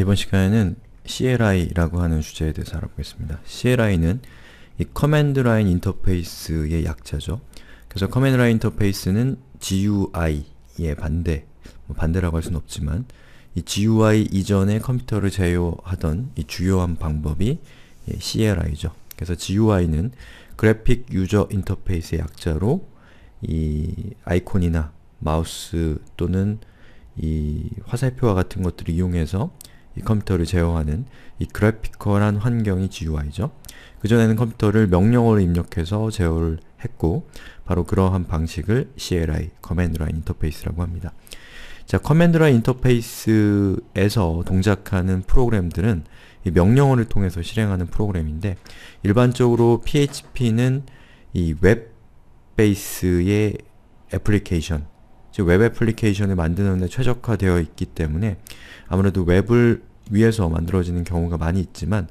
이번 시간에는 CLI라고 하는 주제에 대해서 알아보겠습니다. CLI는 이 커맨드 라인 인터페이스의 약자죠. 그래서 커맨드 라인 인터페이스는 GUI의 반대, 뭐 반대라고 할 수는 없지만 이 GUI 이전에 컴퓨터를 제어하던 이 주요한 방법이 CLI죠. 그래서 GUI는 그래픽 유저 인터페이스의 약자로 이 아이콘이나 마우스 또는 이 화살표와 같은 것들을 이용해서 이 컴퓨터를 제어하는 이 그래피컬한 환경이 GUI죠. 그전에는 컴퓨터를 명령어로 입력해서 제어를 했고 바로 그러한 방식을 CLI, 커맨드 라인 인터페이스라고 합니다. 자, 커맨드 라인 인터페이스에서 동작하는 프로그램들은 명령어를 통해서 실행하는 프로그램인데 일반적으로 PHP는 이 웹 베이스의 애플리케이션, 웹 애플리케이션을 만드는 데 최적화되어 있기 때문에 아무래도 웹을 위에서 만들어지는 경우가 많이 있지만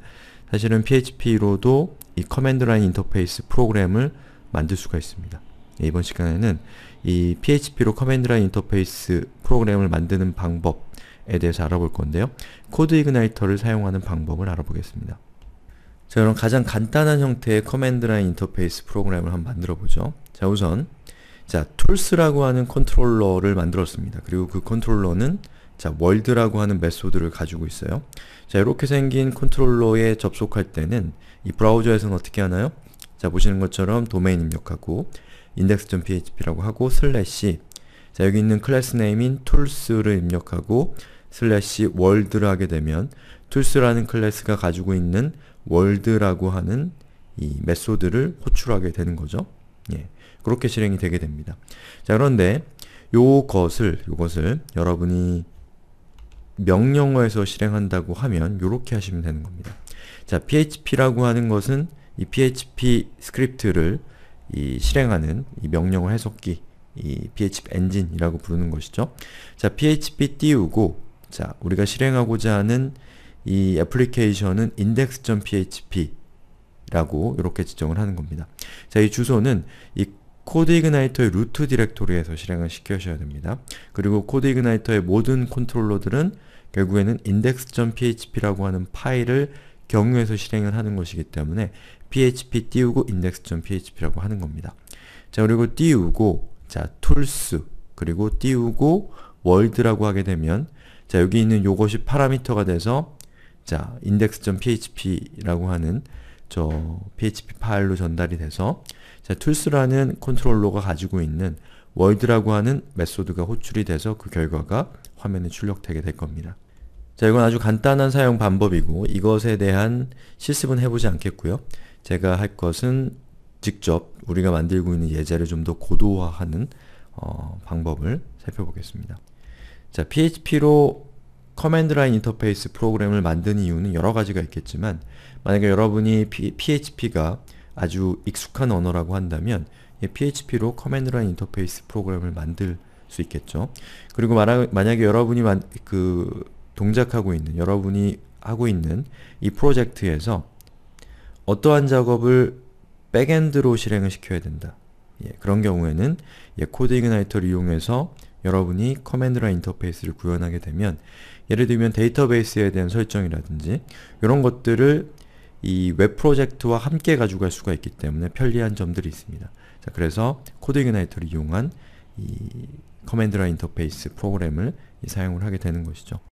사실은 PHP로도 이 커맨드 라인 인터페이스 프로그램을 만들 수가 있습니다. 예, 이번 시간에는 이 PHP로 커맨드 라인 인터페이스 프로그램을 만드는 방법에 대해서 알아볼 건데요. 코드 이그나이터를 사용하는 방법을 알아보겠습니다. 자 그럼 가장 간단한 형태의 커맨드 라인 인터페이스 프로그램을 한번 만들어 보죠. 자 우선 자 tools라고 하는 컨트롤러를 만들었습니다. 그리고 그 컨트롤러는 자, 월드라고 하는 메소드를 가지고 있어요. 자, 이렇게 생긴 컨트롤러에 접속할 때는 이 브라우저에서는 어떻게 하나요? 자, 보시는 것처럼 도메인 입력하고 index.php라고 하고 슬래시 자, 여기 있는 클래스 네임인 tools를 입력하고 슬래시 월드를 하게 되면 tools라는 클래스가 가지고 있는 월드라고 하는 이 메소드를 호출하게 되는 거죠. 예. 그렇게 실행이 되게 됩니다. 자, 그런데 요것을 요것을 여러분이 명령어에서 실행한다고 하면 이렇게 하시면 되는 겁니다. 자, php라고 하는 것은 이 php 스크립트를 이 실행하는 이 명령어 해석기, 이 php 엔진이라고 부르는 것이죠. 자, php 띄우고 자, 우리가 실행하고자 하는 이 애플리케이션은 index.php라고 이렇게 지정을 하는 겁니다. 자, 이 주소는 이 코드 이그나이터의 루트 디렉토리에서 실행을 시켜셔야 됩니다. 그리고 코드 이그나이터의 모든 컨트롤러들은 결국에는 index.php라고 하는 파일을 경유해서 실행을 하는 것이기 때문에 php 띄우고 index.php라고 하는 겁니다. 자 그리고 띄우고 자 툴스 그리고 띄우고 월드라고 하게 되면 자 여기 있는 요것이 파라미터가 돼서 자 index.php라고 하는 저 php 파일로 전달이 돼서 자 툴스라는 컨트롤러가 가지고 있는 월드라고 하는 메소드가 호출이 돼서 그 결과가 화면에 출력되게 될 겁니다. 자, 이건 아주 간단한 사용 방법이고 이것에 대한 실습은 해보지 않겠고요. 제가 할 것은 직접 우리가 만들고 있는 예제를 좀 더 고도화하는 어, 방법을 살펴보겠습니다. 자, PHP로 커맨드 라인 인터페이스 프로그램을 만든 이유는 여러 가지가 있겠지만 만약에 여러분이 P, h p 가 아주 익숙한 언어라고 한다면 PHP로 커맨드라인 인터페이스 프로그램을 만들 수 있겠죠. 그리고 말하, 만약에 여러분이 만, 그 동작하고 있는 여러분이 하고 있는 이 프로젝트에서 어떠한 작업을 백엔드로 실행을 시켜야 된다. 예, 그런 경우에는 예, 코드 이그나이터를 이용해서 여러분이 커맨드라 인터페이스를 구현하게 되면 예를 들면 데이터베이스에 대한 설정이라든지 이런 것들을 이웹 프로젝트와 함께 가져갈 수가 있기 때문에 편리한 점들이 있습니다. 자, 그래서 코드 이그나이터를 이용한 이 커맨드 라인 터페이스 프로그램을 사용을 하게 되는 것이죠.